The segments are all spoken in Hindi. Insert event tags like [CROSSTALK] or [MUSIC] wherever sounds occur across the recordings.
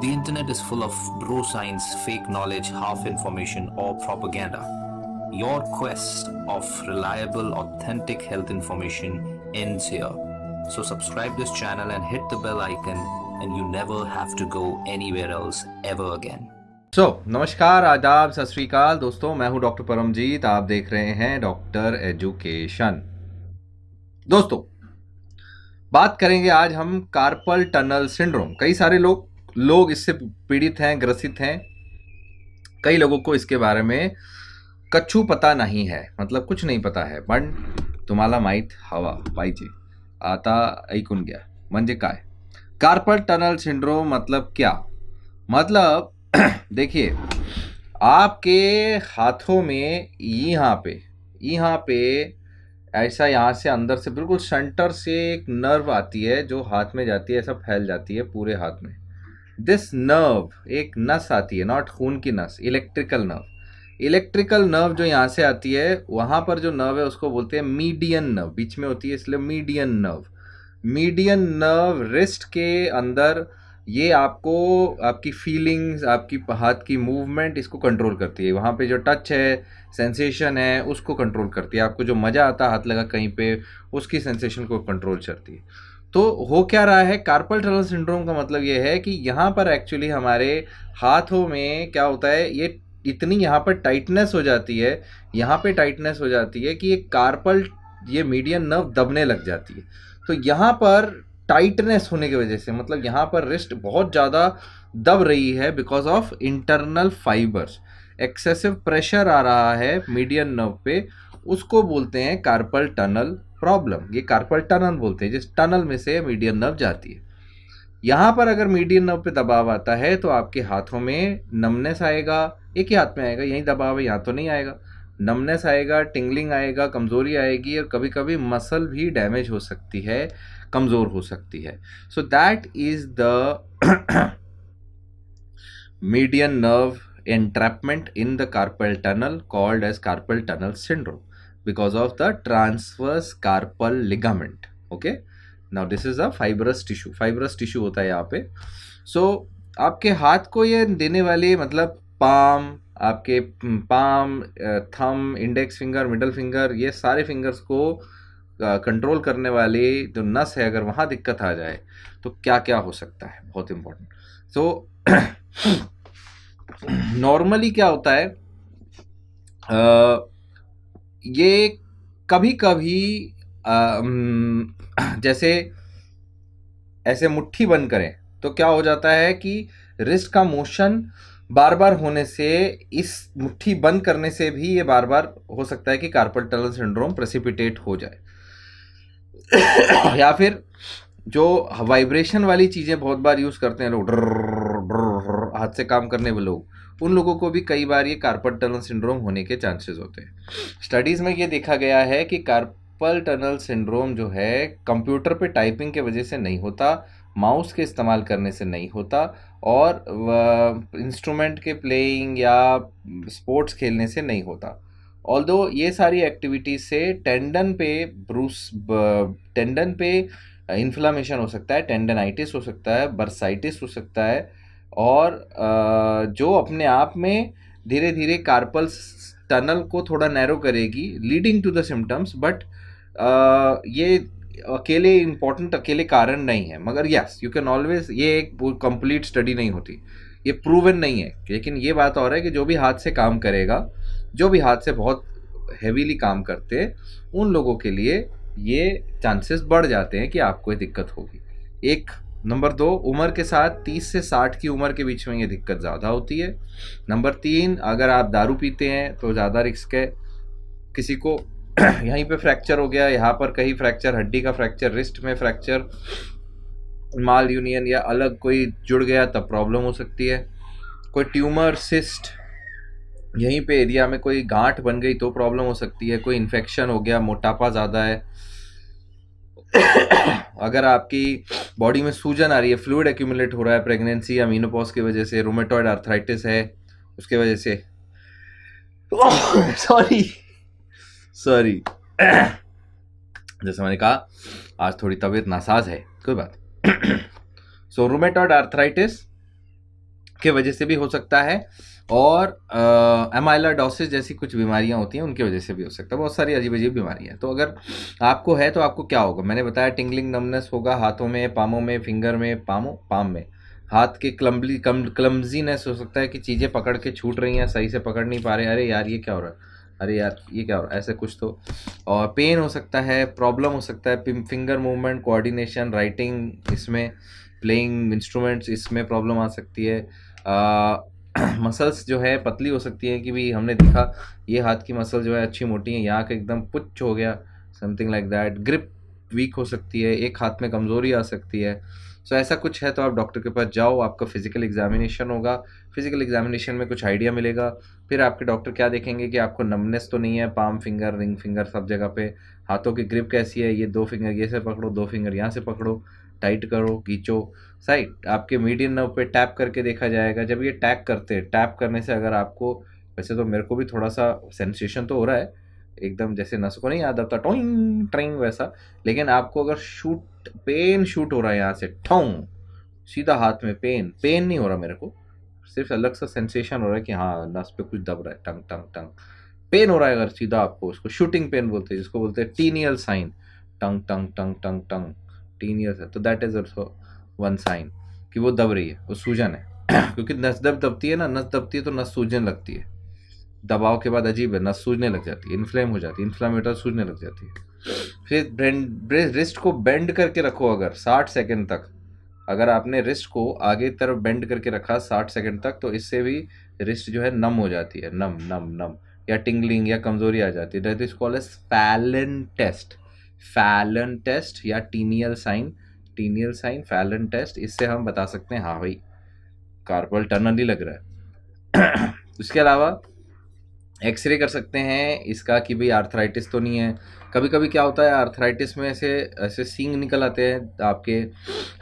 The internet is full of bro science, fake knowledge, half information, or propaganda. Your quest of reliable, authentic health information ends here. So subscribe this channel and hit the bell icon and you never have to go anywhere else ever again. So so, नमस्कार आदाब सत श्रीकाल दोस्तों मैं हूं डॉक्टर परमजीत आप देख रहे हैं डॉक्टर एजुकेशन दोस्तों बात करेंगे आज हम कार्पल टनल सिंड्रोम कई सारे लोग लोग इससे पीड़ित हैं ग्रसित हैं कई लोगों को इसके बारे में कच्छू पता नहीं है मतलब कुछ नहीं पता है पण तुम्हाला माहीत हवा पाहिजे आता ऐकून घ्या म्हणजे काय कार्पल टनल सिंड्रोम मतलब क्या मतलब [CLEARS THROAT] देखिए आपके हाथों में यहाँ पे यहाँ पे ऐसा यहाँ से अंदर से बिल्कुल सेंटर से एक नर्व आती है जो हाथ में जाती है ऐसा फैल जाती है पूरे हाथ में दिस नर्व एक नस आती है नॉट खून की नस इलेक्ट्रिकल नर्व इलेक्ट्रिकल नर्व जो यहाँ से आती है वहाँ पर जो नर्व है उसको बोलते हैं मीडियन नर्व बीच में होती है इसलिए median nerve median nerve wrist के अंदर ये आपको आपकी फीलिंग्स आपकी हाथ की मूवमेंट इसको कंट्रोल करती है वहाँ पे जो टच है सेंसेशन है उसको कंट्रोल करती है आपको जो मज़ा आता है हाथ लगा कहीं पे उसकी सेंसेशन को कंट्रोल करती है तो हो क्या रहा है कार्पल टनल सिंड्रोम का मतलब ये है कि यहाँ पर एक्चुअली हमारे हाथों में क्या होता है ये इतनी यहाँ पर टाइटनेस हो जाती है यहाँ पे टाइटनेस हो जाती है कि ये कार्पल ये मीडियन नर्व दबने लग जाती है तो यहाँ पर टाइटनेस होने की वजह से मतलब यहाँ पर रिस्ट बहुत ज़्यादा दब रही है because of internal fibres excessive pressure आ रहा है मीडियन नर्व पे उसको बोलते हैं कार्पल टनल प्रॉब्लम ये कार्पल टनल बोलते हैं जिस टनल में से मीडियन नर्व जाती है यहाँ पर अगर मीडियन नर्व पे दबाव आता है तो आपके हाथों में नमनेस आएगा एक ही हाथ में आएगा यही दबाव है यहाँ तो नहीं आएगा नमनेस आएगा टिंगलिंग आएगा कमज़ोरी आएगी और कभी कभी मसल भी डैमेज हो सकती है कमज़ोर हो सकती है so that is the medium nerve entrapment in the carpal tunnel called as carpal tunnel syndrome because of the transverse carpal ligament okay now this is a fibrous tissue fibrous tissue होता है यहाँ पे so आपके हाथ को ये देने वाले मतलब पाम आपके पाम थम इंडेक्स फिंगर मिडल फिंगर ये सारे फिंगर्स को कंट्रोल करने वाले जो तो नस है अगर वहाँ दिक्कत आ जाए तो क्या क्या हो सकता है बहुत इम्पोर्टेंट सो नॉर्मली क्या होता है ये कभी कभी आ, जैसे ऐसे मुट्ठी बंद करें तो क्या हो जाता है कि रिस्ट का मोशन बार बार होने से इस मुट्ठी बंद करने से भी ये बार बार हो सकता है कि कार्पल टनल सिंड्रोम प्रेसिपिटेट हो जाए [COUGHS] या फिर जो वाइब्रेशन वाली चीज़ें बहुत बार यूज़ करते हैं लोग हाथ से काम करने वाले लोग उन लोगों को भी कई बार ये कार्पल टनल सिंड्रोम होने के चांसेस होते हैं स्टडीज़ में ये देखा गया है कि कार्पल टनल सिंड्रोम जो है कंप्यूटर पे टाइपिंग के वजह से नहीं होता माउस के इस्तेमाल करने से नहीं होता और इंस्ट्रूमेंट के प्लेइंग या स्पोर्ट्स खेलने से नहीं होता ऑल ये सारी एक्टिविटीज से टेंडन पे ब्रूस टेंडन पे इन्फ्लामेशन हो सकता है टेंडनाइटिस हो सकता है बर्साइटिस हो सकता है और जो अपने आप में धीरे धीरे कार्पल टनल को थोड़ा नैरो करेगी leading to the symptoms but ये अकेले इम्पॉर्टेंट अकेले कारण नहीं है मगर यस यू कैन ऑलवेज ये एक कंप्लीट स्टडी नहीं होती ये प्रूवन नहीं है लेकिन ये बात और है कि जो भी हाथ से काम करेगा जो भी हाथ से बहुत हैवीली काम करते हैं उन लोगों के लिए ये चांसेस बढ़ जाते हैं कि आपको ये दिक्कत होगी एक नंबर दो उम्र के साथ 30 से 60 की उम्र के बीच में ये दिक्कत ज़्यादा होती है नंबर तीन अगर आप दारू पीते हैं तो ज़्यादा रिस्क है किसी को [CLEARS THROAT] यहीं पे फ्रैक्चर हो गया यहाँ पर कहीं फ्रैक्चर हड्डी का फ्रैक्चर रिस्ट में फ्रैक्चर माल यूनियन या अलग कोई जुड़ गया तब प्रॉब्लम हो सकती है कोई ट्यूमर सिस्ट यहीं पे एरिया में कोई गांठ बन गई तो प्रॉब्लम हो सकती है कोई इन्फेक्शन हो गया मोटापा ज़्यादा है अगर आपकी बॉडी में सूजन आ रही है फ्लूड एक्यूमुलेट हो रहा है प्रेगनेंसी या मीनोपॉज की वजह से रोमेटॉइड आर्थराइटिस है उसके वजह से सॉरी सॉरी जैसे मैंने कहा आज थोड़ी तबीयत नासाज है कोई बात सो रोमेटॉइड आर्थराइटिस के वजह से भी हो सकता है और एमाइलाडोसिस जैसी कुछ बीमारियां होती हैं उनकी वजह से भी हो सकता है बहुत सारी अजीब अजीब बीमारियां तो अगर आपको है तो आपको क्या होगा मैंने बताया टिंगलिंग नमनेस होगा हाथों में पामों में फिंगर में पामों पाम में हाथ के क्लम्बली कम क्लम्जीनेस हो सकता है कि चीज़ें पकड़ के छूट रही हैं सही से पकड़ नहीं पा रहे अरे यार ये क्या हो रहा है अरे यार ये क्या हो रहा है ऐसे कुछ तो और पेन हो सकता है प्रॉब्लम हो सकता है फिंगर मूवमेंट कोऑर्डिनेशन राइटिंग इसमें प्लेइंग इंस्ट्रूमेंट्स इसमें प्रॉब्लम आ सकती है मसल्स [CLEARS THROAT] जो है पतली हो सकती है कि भी हमने देखा ये हाथ की मसल जो है अच्छी मोटी है यहाँ का एकदम पुच्छ हो गया something like that grip weak हो सकती है एक हाथ में कमज़ोरी आ सकती है सो so, ऐसा कुछ है तो आप डॉक्टर के पास जाओ आपका फिज़िकल एग्जामिनेशन होगा फिज़िकल एग्जामिनेशन में कुछ आइडिया मिलेगा फिर आपके डॉक्टर क्या देखेंगे कि आपको नमनेस तो नहीं है पाम फिंगर रिंग फिंगर सब जगह पे हाथों की ग्रिप कैसी है ये दो फिंगर ये से पकड़ो दो फिंगर यहाँ से पकड़ो टाइट करो खींचो साइड आपके मीडियम नर्व पे टैप करके देखा जाएगा जब ये टैप करते हैं टैप करने से अगर आपको वैसे तो मेरे को भी थोड़ा सा सेंसेशन तो हो रहा है एकदम जैसे नस को नहीं याद आता टोइंग ट्रिंग वैसा लेकिन आपको अगर शूट पेन शूट हो रहा है यहाँ से ठोंग सीधा हाथ में पेन पेन नहीं हो रहा मेरे को सिर्फ अलग सा सेंसेशन हो रहा है कि हाँ नस पे कुछ दब रहा है टंग टंग टंग पेन हो रहा है अगर सीधा आपको उसको शूटिंग पेन बोलते हैं जिसको बोलते हैं टीनियल साइन टंग टंग टंग टंग टंग टीन ईयर्स है तो that is also one sign कि वो दब रही है वो सूजन है [CLEARS THROAT] क्योंकि नस दब दबती है ना नस दबती है तो नस सूजने लगती है दबाव के बाद अजीब है नस सूजने लग जाती है इन्फ्लेम हो जाती है इन्फ्लामेटर सूजने लग जाती है फिर रिस्ट को बेंड करके रखो अगर साठ सेकेंड तक अगर आपने रिस्ट को आगे तरफ बेंड करके रखा साठ सेकेंड तक तो इससे भी रिस्ट जो है नम हो जाती है नम नम नम या टिंगलिंग या कमज़ोरी आ जाती है that is call as Phalen test Phalen test या Tinel sign Tinel sign Phalen test इससे हम बता सकते हैं हाँ भाई कार्पल टनल ही लग रहा है उसके [CLEARS THROAT] अलावा एक्सरे कर सकते हैं इसका कि भाई आर्थराइटिस तो नहीं है कभी कभी क्या होता है आर्थराइटिस में ऐसे ऐसे सींग निकल आते हैं आपके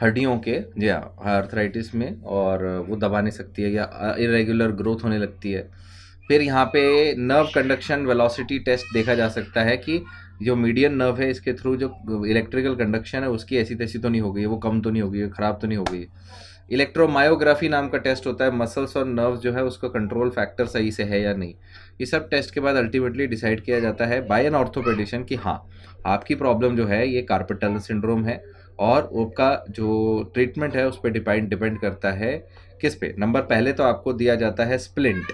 हड्डियों के जी हाँ आर्थराइटिस में और वो दबा नहीं सकती है या इरेगुलर ग्रोथ होने लगती है फिर यहाँ पे नर्व कंडक्शन वेलोसिटी टेस्ट देखा जा सकता है कि जो मीडियम नर्व है इसके थ्रू जो इलेक्ट्रिकल कंडक्शन है उसकी ऐसी तैसी तो नहीं हो गई वो कम तो नहीं हो गई ख़राब तो नहीं हो गई इलेक्ट्रोमायोग्राफी नाम का टेस्ट होता है मसल्स और नर्व्स जो है उसका कंट्रोल फैक्टर सही से है या नहीं ये सब टेस्ट के बाद अल्टीमेटली डिसाइड किया जाता है बाय एन ऑर्थोपेडिशन कि हाँ आपकी प्रॉब्लम जो है ये कार्पेटल सिंड्रोम है और उसका जो ट्रीटमेंट है उस पर डिपेंड डिपेंड करता है किस पे नंबर पहले तो आपको दिया जाता है स्प्लिंट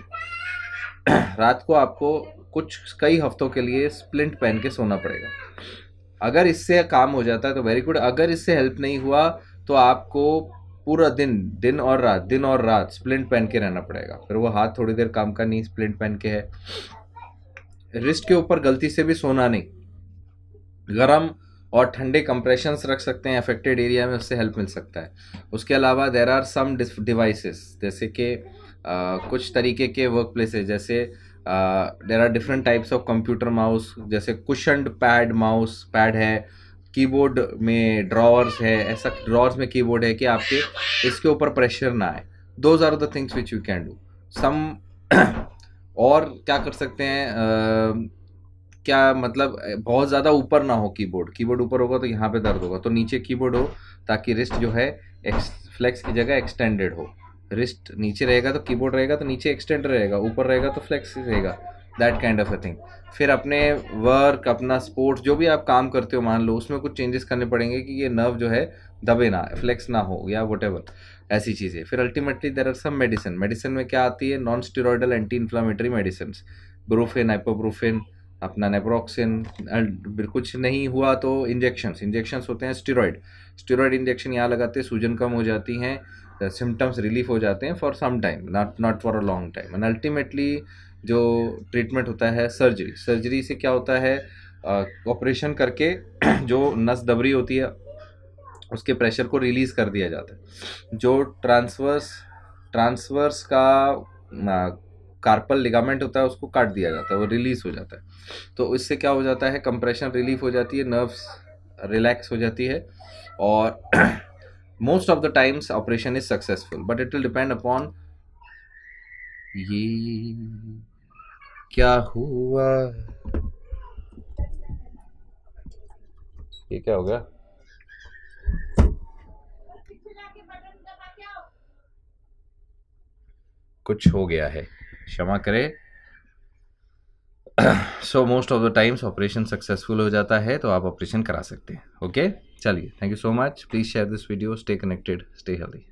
[CLEARS THROAT] रात को आपको कुछ कई हफ्तों के लिए स्प्लिंट पहन के सोना पड़ेगा अगर इससे काम हो जाता है तो वेरी गुड अगर इससे हेल्प नहीं हुआ तो आपको पूरा दिन दिन और रात दिन और रात स्प्लिंट पहन के रहना पड़ेगा फिर वो हाथ थोड़ी देर काम का नहीं स्प्लिंट पहन के है रिस्ट के ऊपर गलती से भी सोना नहीं गरम और ठंडे कंप्रेशंस रख सकते हैं अफेक्टेड एरिया में उससे हेल्प मिल सकता है उसके अलावा देर आर सम डिवाइसेस जैसे कि कुछ तरीके के वर्क प्लेसेस जैसे there are different types of computer mouse जैसे कुशंड पैड माउस पैड है कीबोर्ड में ड्रॉवर्स है ऐसा ड्रॉवर्स में कीबोर्ड है कि आपके इसके ऊपर प्रेशर ना आए those are the things which you can do some और क्या कर सकते हैं uh, क्या मतलब बहुत ज़्यादा ऊपर ना हो कीबोर्ड कीबोर्ड ऊपर होगा तो यहाँ पे दर्द होगा तो नीचे कीबोर्ड हो ताकि रिस्ट जो है एक्स फ्लेक्स की जगह एक्सटेंडेड हो रिस्ट नीचे रहेगा तो कीबोर्ड रहेगा तो नीचे एक्सटेंड रहेगा ऊपर रहेगा तो फ्लेक्स रहेगा that kind of a thing फिर अपने वर्क अपना स्पोर्ट्स जो भी आप काम करते हो मान लो उसमें कुछ चेंजेस करने पड़ेंगे कि ये नर्व जो है दबे ना फ्लेक्स ना हो या वट ऐसी चीज़ें फिर ultimately there are some medicine medicine में क्या आती है non steroidal anti inflammatory medicine Brufen ibuprofen अपना नेप्रोक्सिन कुछ नहीं हुआ तो इंजेक्शन इंजेक्शन्स होते हैं स्टेरॉइड स्टेरॉइड इंजेक्शन यहाँ लगाते हैं सूजन कम हो जाती हैं सिम्टम्स uh, रिलीफ हो जाते हैं for some time not not for a long time and ultimately जो ट्रीटमेंट होता है सर्जरी सर्जरी से क्या होता है ऑपरेशन uh, करके [CLEARS THROAT] जो नस दबरी होती है उसके प्रेशर को रिलीज़ कर दिया जाता है जो ट्रांसवर्स ट्रांसवर्स का कार्पल uh, लिगामेंट होता है उसको काट दिया जाता है वो रिलीज़ हो जाता है तो इससे क्या हो जाता है कंप्रेशन रिलीफ हो जाती है नर्व्स रिलैक्स हो जाती है और [CLEARS THROAT] most of the times operation is successful but it will depend upon ye kya hua ye kya हो गया कुछ हो गया है क्षमा करें so most of the times operation successful हो जाता है तो आप ऑपरेशन करा सकते हैं ओके चलिए thank you so much please share this video stay connected stay healthy